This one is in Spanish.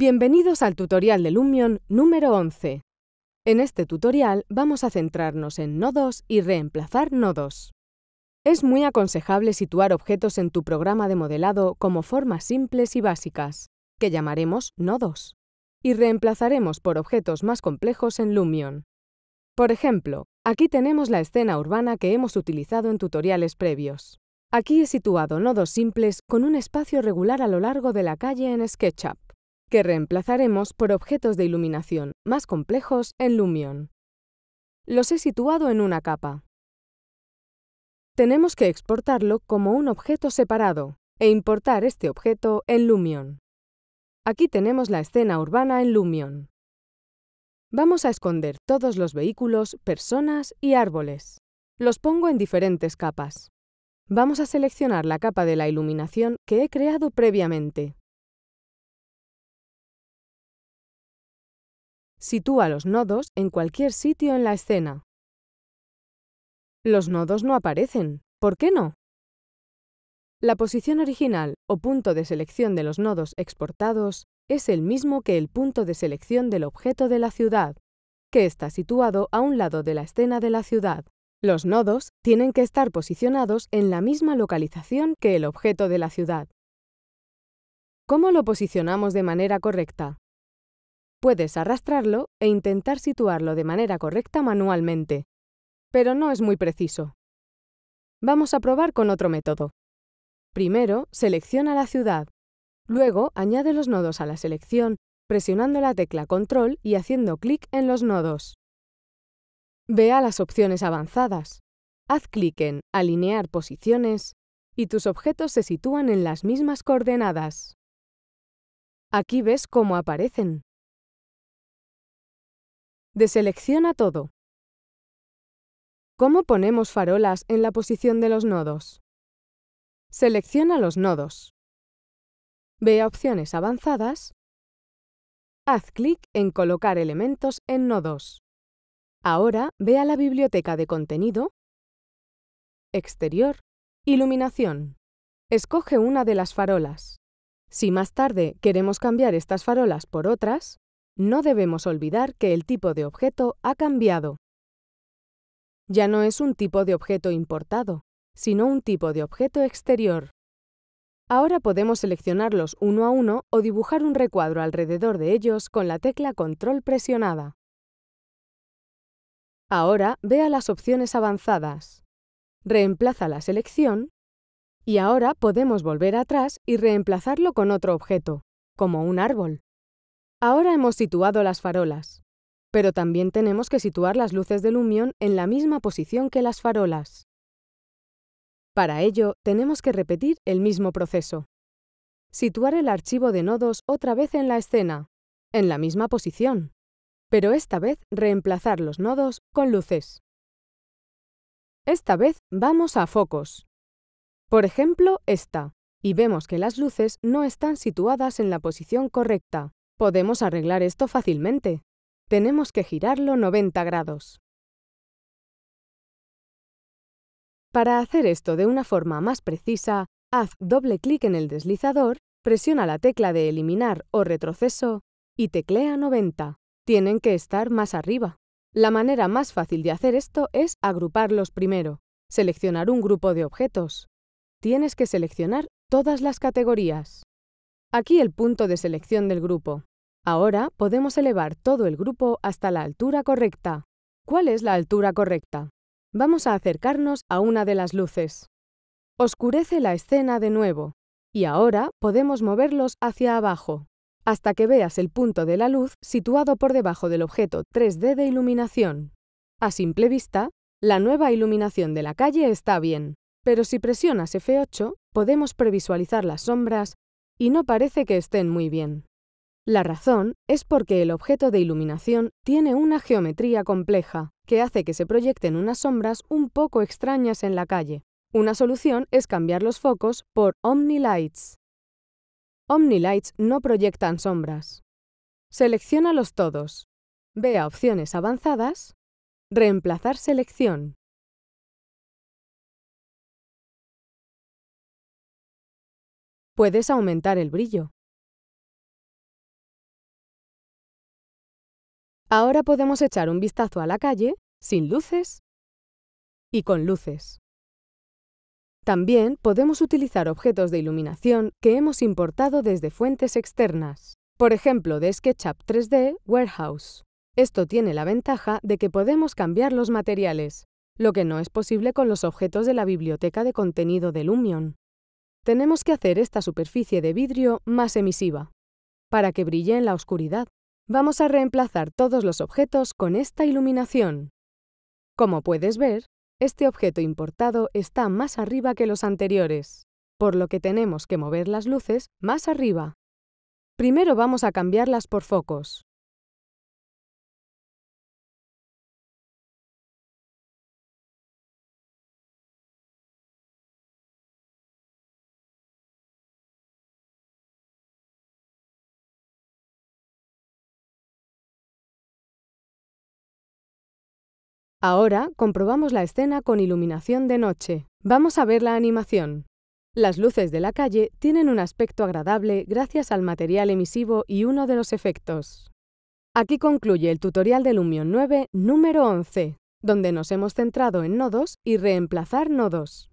Bienvenidos al tutorial de Lumion número 11. En este tutorial vamos a centrarnos en nodos y reemplazar nodos. Es muy aconsejable situar objetos en tu programa de modelado como formas simples y básicas, que llamaremos nodos, y reemplazaremos por objetos más complejos en Lumion. Por ejemplo, aquí tenemos la escena urbana que hemos utilizado en tutoriales previos. Aquí he situado nodos simples con un espacio regular a lo largo de la calle en SketchUp que reemplazaremos por objetos de iluminación más complejos en Lumion. Los he situado en una capa. Tenemos que exportarlo como un objeto separado e importar este objeto en Lumion. Aquí tenemos la escena urbana en Lumion. Vamos a esconder todos los vehículos, personas y árboles. Los pongo en diferentes capas. Vamos a seleccionar la capa de la iluminación que he creado previamente. Sitúa los nodos en cualquier sitio en la escena. Los nodos no aparecen. ¿Por qué no? La posición original o punto de selección de los nodos exportados es el mismo que el punto de selección del objeto de la ciudad, que está situado a un lado de la escena de la ciudad. Los nodos tienen que estar posicionados en la misma localización que el objeto de la ciudad. ¿Cómo lo posicionamos de manera correcta? Puedes arrastrarlo e intentar situarlo de manera correcta manualmente, pero no es muy preciso. Vamos a probar con otro método. Primero, selecciona la ciudad. Luego, añade los nodos a la selección, presionando la tecla Control y haciendo clic en los nodos. Vea las opciones avanzadas. Haz clic en Alinear posiciones y tus objetos se sitúan en las mismas coordenadas. Aquí ves cómo aparecen. Deselecciona todo. ¿Cómo ponemos farolas en la posición de los nodos? Selecciona los nodos. Ve a Opciones avanzadas. Haz clic en Colocar elementos en nodos. Ahora ve a la biblioteca de contenido, exterior, iluminación. Escoge una de las farolas. Si más tarde queremos cambiar estas farolas por otras, no debemos olvidar que el tipo de objeto ha cambiado. Ya no es un tipo de objeto importado, sino un tipo de objeto exterior. Ahora podemos seleccionarlos uno a uno o dibujar un recuadro alrededor de ellos con la tecla Control presionada. Ahora vea las opciones avanzadas. Reemplaza la selección y ahora podemos volver atrás y reemplazarlo con otro objeto, como un árbol. Ahora hemos situado las farolas, pero también tenemos que situar las luces del lumión en la misma posición que las farolas. Para ello, tenemos que repetir el mismo proceso. Situar el archivo de nodos otra vez en la escena, en la misma posición, pero esta vez reemplazar los nodos con luces. Esta vez vamos a focos. Por ejemplo, esta, y vemos que las luces no están situadas en la posición correcta. Podemos arreglar esto fácilmente. Tenemos que girarlo 90 grados. Para hacer esto de una forma más precisa, haz doble clic en el deslizador, presiona la tecla de eliminar o retroceso y teclea 90. Tienen que estar más arriba. La manera más fácil de hacer esto es agruparlos primero. Seleccionar un grupo de objetos. Tienes que seleccionar todas las categorías. Aquí el punto de selección del grupo. Ahora podemos elevar todo el grupo hasta la altura correcta. ¿Cuál es la altura correcta? Vamos a acercarnos a una de las luces. Oscurece la escena de nuevo, y ahora podemos moverlos hacia abajo, hasta que veas el punto de la luz situado por debajo del objeto 3D de iluminación. A simple vista, la nueva iluminación de la calle está bien, pero si presionas F8, podemos previsualizar las sombras y no parece que estén muy bien. La razón es porque el objeto de iluminación tiene una geometría compleja, que hace que se proyecten unas sombras un poco extrañas en la calle. Una solución es cambiar los focos por OmniLights. OmniLights no proyectan sombras. Selecciona los todos. Ve a Opciones avanzadas, Reemplazar selección puedes aumentar el brillo. Ahora podemos echar un vistazo a la calle sin luces y con luces. También podemos utilizar objetos de iluminación que hemos importado desde fuentes externas, por ejemplo de SketchUp 3D Warehouse. Esto tiene la ventaja de que podemos cambiar los materiales, lo que no es posible con los objetos de la biblioteca de contenido de Lumion tenemos que hacer esta superficie de vidrio más emisiva. Para que brille en la oscuridad, vamos a reemplazar todos los objetos con esta iluminación. Como puedes ver, este objeto importado está más arriba que los anteriores, por lo que tenemos que mover las luces más arriba. Primero vamos a cambiarlas por focos. Ahora comprobamos la escena con iluminación de noche. Vamos a ver la animación. Las luces de la calle tienen un aspecto agradable gracias al material emisivo y uno de los efectos. Aquí concluye el tutorial de Lumion 9 número 11, donde nos hemos centrado en nodos y reemplazar nodos.